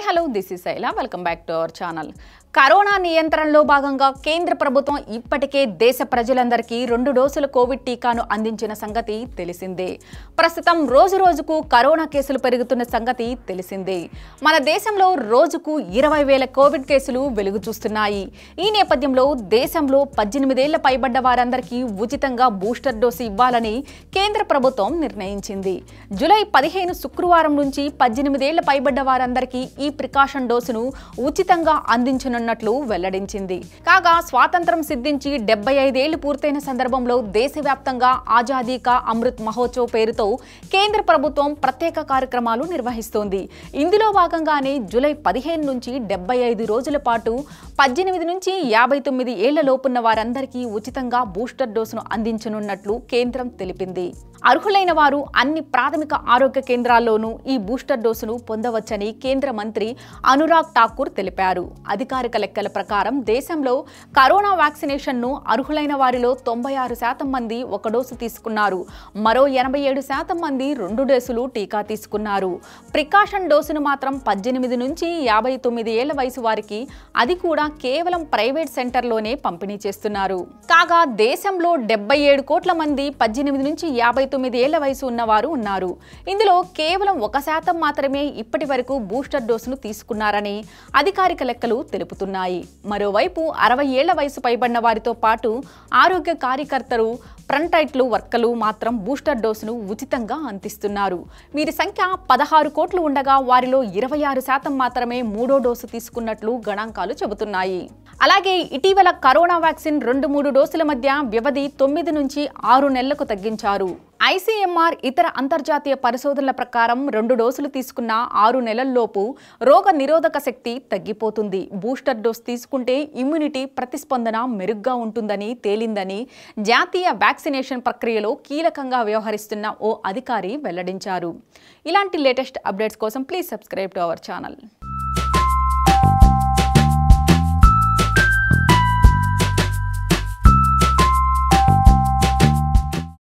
Hi, hello, this is Ayla. Welcome back to our channel. Corona నియంత్రణలో భాగంగా కేంద్ర ప్రభుత్వం ఇప్పటికే దేశ ప్రజలందరికీ రెండు డోసుల కోవిడ్ టీకాను అందించిన సంగతి తెలిసిందే ప్రస్తుతం రోజు రోజుకు కరోనా కేసులు పెరుగుతున్న సంగతి తెలిసిందే మన దేశంలో రోజుకు ఇరవై వేల కోవిడ్ కేసులు వెలుగు చూస్తున్నాయి ఈ నేపథ్యంలో దేశంలో పద్దెనిమిదేళ్ల పైబడ్డ వారందరికీ ఉచితంగా బూస్టర్ డోసు ఇవ్వాలని కేంద్ర ప్రభుత్వం నిర్ణయించింది జులై పదిహేను శుక్రవారం నుంచి పద్దెనిమిదేళ్ల పైబడ్డ వారందరికీ ఈ ప్రికాషన్ డోసును ఉచితంగా అందించిన చేయనున్నట్లు వెల్లడించింది కాగా స్వాతంత్రం సిద్ధించి డెబ్బై ఐదేళ్లు పూర్తయిన సందర్భంలో దేశవ్యాప్తంగా ఆజాదీ కా అమృత్ మహోత్సవ్ పేరుతో కేంద్ర ప్రభుత్వం ప్రత్యేక కార్యక్రమాలు నిర్వహిస్తోంది ఇందులో భాగంగానే జులై పదిహేను నుంచి డెబ్బై ఐదు రోజుల పాటు పద్దెనిమిది నుంచి యాభై తొమ్మిది ఏళ్ల లోపున్న వారందరికీ ఉచితంగా బూస్టర్ డోసును అందించనున్నట్లు కేంద్రం తెలిపింది అర్హులైన వారు అన్ని ప్రాథమిక ఆరోగ్య కేంద్రాల్లోనూ ఈ బూస్టర్ డోసును పొందవచ్చని కేంద్ర మంత్రి అనురాగ్ ఠాకూర్ తెలిపారు అధికారిక లెక్కల ప్రకారం దేశంలో కరోనా వ్యాక్సినేషన్ను అర్హులైన వారిలో తొంభై ఆరు శాతం మంది ఒక డోసు తీసుకున్నారు మరో ఎనభై ఏడు శాతం మంది రెండు డోసులు టీకా తీసుకున్నారు ప్రికాషన్ డోసును మాత్రం పద్దెనిమిది నుంచి యాభై తొమ్మిది ఏళ్ల వయసు వారికి అది కూడా కేవలం ప్రైవేట్ సెంటర్లోనే పంపిణీ చేస్తున్నారు కాగా దేశంలో డెబ్బై ఏడు కోట్ల మంది పద్దెనిమిది నుంచి యాభై తొమ్మిది ఏళ్ల వయసు ఉన్నవారు ఉన్నారు ఇందులో కేవలం ఒక శాతం మాత్రమే ఇప్పటి వరకు బూస్టర్ డోసును తీసుకున్నారని అధికారిక లెక్కలు తెలుపుతున్నాయి మరోవైపు అరవై ఏళ్ల వయసు పైబడిన వారితో పాటు ఆరోగ్య కార్యకర్తలు స్ప్రంటైట్లు వర్కలు మాత్రం బూస్టర్ డోసును ఉచితంగా అందిస్తున్నారు వీరి సంఖ్య పదహారు కోట్లు ఉండగా వారిలో ఇరవై ఆరు శాతం మాత్రమే మూడో డోసు తీసుకున్నట్లు గణాంకాలు చెబుతున్నాయి అలాగే ఇటీవల కరోనా వ్యాక్సిన్ రెండు మూడు డోసుల మధ్య వ్యవధి తొమ్మిది నుంచి ఆరు నెలలకు తగ్గించారు ఐసీఎంఆర్ ఇతర అంతర్జాతీయ పరిశోధనల ప్రకారం రెండు డోసులు తీసుకున్న ఆరు నెలల్లోపు రోగ నిరోధక శక్తి తగ్గిపోతుంది బూస్టర్ డోస్ తీసుకుంటే ఇమ్యూనిటీ ప్రతిస్పందన మెరుగ్గా ఉంటుందని తేలిందని జాతీయ వ్యాక్సినేషన్ ప్రక్రియలో కీలకంగా వ్యవహరిస్తున్న ఓ అధికారి వెల్లడించారు ఇలాంటి లేటెస్ట్ అప్డేట్స్ కోసం please subscribe to our channel